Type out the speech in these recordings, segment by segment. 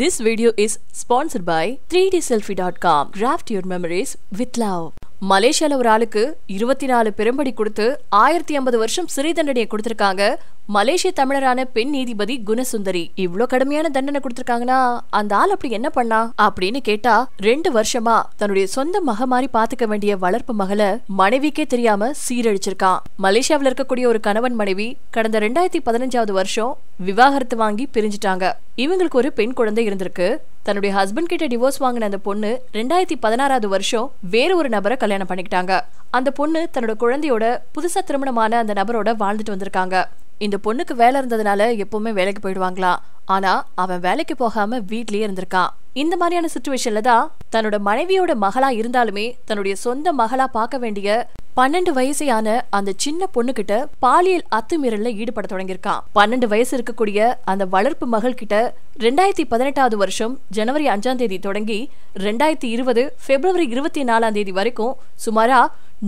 This video is by three D selfie dot com Graft your memories with love. மலேசியாவில் ஒரு ஆளுக்கு இருபத்தி நாலு பெரும்படி கொடுத்து ஆயிரத்தி ஐம்பது வருஷம் சிறை தண்டனையை கொடுத்துருக்காங்க மலேசிய தமிழரான பெண் நீதிபதி குணசுந்தரி இவ்வளவு கடுமையான தண்டனை கொடுத்திருக்காங்கன்னா அந்த ஆள் அப்படி என்ன பண்ணா அப்படின்னு கேட்டா ரெண்டு வருஷமா தன்னுடைய சொந்த மகமாரி மாதிரி பாத்துக்க வேண்டிய வளர்ப்பு மகளை மனைவிக்கே தெரியாம சீரழிச்சிருக்கான் மலேசியாவில் இருக்கக்கூடிய ஒரு கணவன் மனைவி கடந்த ரெண்டாயிரத்தி பதினஞ்சாவது வருஷம் விவாகரத்து வாங்கி பிரிஞ்சிட்டாங்க இவங்களுக்கு ஒரு பெண் குழந்தை இருந்திருக்கு தன்னுடைய ஹஸ்பண்ட் கிட்ட டிவோர்ஸ் வாங்கின அந்த பொண்ணு ரெண்டாயிரத்தி பதினாறாவது வருஷம் வேற ஒரு நபரை கல்யாணம் பண்ணிக்கிட்டாங்க அந்த பொண்ணு தன்னோட குழந்தையோட புதுசா திருமணமான அந்த நபரோட வாழ்ந்துட்டு வந்திருக்காங்க இந்த பொண்ணுக்கு வேலை இருந்ததுனால எப்பவுமே வேலைக்கு போயிடுவாங்களாம் ஆனா அவன் வேலைக்கு போகாம வீட்லயே இருந்திருக்கான் இந்த மாதிரியான சுச்சுவேஷன்ல தான் தன்னோட மனைவியோட மகளா இருந்தாலுமே தன்னுடைய சொந்த மகளா பார்க்க வேண்டிய பன்னெண்டு வயசையான அந்த சின்ன பொண்ணுகிட்ட பாலியல் அத்துமீறல ஈடுபட தொடங்கியிருக்கான் பன்னெண்டு வயசு இருக்கக்கூடிய அந்த வளர்ப்பு மகள் கிட்ட ரெண்டாயிரத்தி பதினெட்டாவது வருஷம் ஜனவரி அஞ்சாம் தேதி தொடங்கி ரெண்டாயிரத்தி இருபது பிப்ரவரி இருபத்தி நாலாம் தேதி வரைக்கும் சுமாரா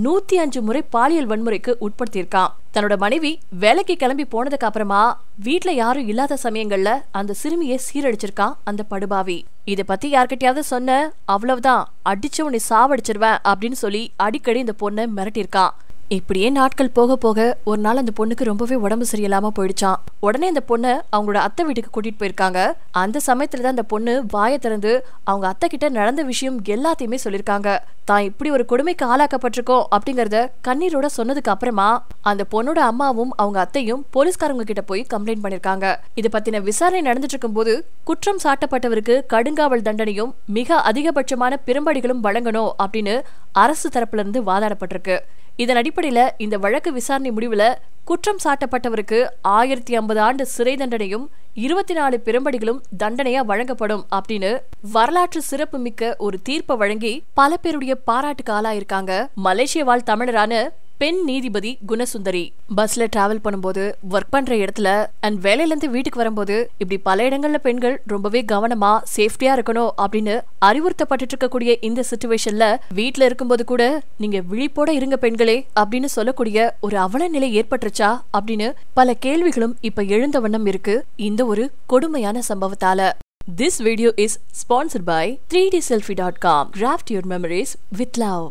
நூத்தி அஞ்சு முறை பாலியல் வன்முறைக்கு உட்படுத்தியிருக்கான் தன்னோட மனைவி வேலைக்கு கிளம்பி போனதுக்கு அப்புறமா வீட்ல யாரும் இல்லாத சமயங்கள்ல அந்த சிறுமியை சீரழிச்சிருக்கான் அந்த படுபாவி இத பத்தி யார்கிட்டயாவது சொன்ன அவ்வளவுதான் அடிச்சு உன்னை சாவடிச்சிருவேன் அப்படின்னு சொல்லி அடிக்கடி இந்த பொண்ணை மிரட்டியிருக்கான் இப்படியே நாட்கள் போக போக ஒரு நாள் அந்த பொண்ணுக்கு ரொம்பவே உடம்பு சரியில்லாம போயிடுச்சான் உடனே அந்த பொண்ணை அவங்களோட அத்தை வீட்டுக்கு கூட்டிட்டு போயிருக்காங்க அந்த சமயத்துல தான் அந்த பொண்ணு வாயை திறந்து அவங்க அத்தை கிட்ட நடந்த விஷயம் எல்லாத்தையுமே சொல்லியிருக்காங்க தான் இப்படி ஒரு கொடுமைக்கு ஆளாக்கப்பட்டிருக்கோம் அப்படிங்கறத கண்ணீரோட சொன்னதுக்கு அப்புறமா அந்த பொண்ணோட அம்மாவும் அவங்க அத்தையும் போலீஸ்காரங்க கிட்ட போய் கம்ப்ளைண்ட் பண்ணிருக்காங்க இதை பத்தின விசாரணை நடந்துட்டு இருக்கும் போது குற்றம் சாட்டப்பட்டவருக்கு கடுங்காவல் தண்டனையும் மிக அதிகபட்சமான பிரம்படிகளும் வழங்கணும் அப்படின்னு அரசு தரப்புல இருந்து வாதாடப்பட்டிருக்கு இதன் அடிப்படையில் இந்த வழக்கு விசாரணை முடிவில் குற்றம் சாட்டப்பட்டவருக்கு ஆயிரத்தி ஐம்பது ஆண்டு சிறை தண்டனையும் இருபத்தி நாலு பிரம்படிகளும் தண்டனையா வழங்கப்படும் அப்படின்னு வரலாற்று சிறப்பு மிக்க ஒரு தீர்ப்பை வழங்கி பல பேருடைய பாராட்டுக்கு ஆளாயிருக்காங்க மலேசிய வாழ் தமிழரான பெண் நீதிபதி குணசுந்தரி பஸ்ல டிராவல் பண்ணும்போது ஒர்க் பண்ற இடத்துல அண்ட் வேலையிலேருந்து வீட்டுக்கு வரும்போது இப்படி பல இடங்கள்ல பெண்கள் ரொம்பவே கவனமா சேஃப்டியா இருக்கணும் அப்படின்னு அறிவுறுத்தப்பட்டு இருக்கக்கூடிய இந்த சுச்சுவேஷன்ல வீட்டுல இருக்கும்போது கூட நீங்க விழிப்போட இருங்க பெண்களே அப்படின்னு சொல்லக்கூடிய ஒரு அவல நிலை ஏற்பட்டுருச்சா அப்படின்னு பல கேள்விகளும் இப்ப எழுந்த வண்ணம் இருக்கு இந்த ஒரு கொடுமையான சம்பவத்தால this video is by three D selfie dot com craft your memories with love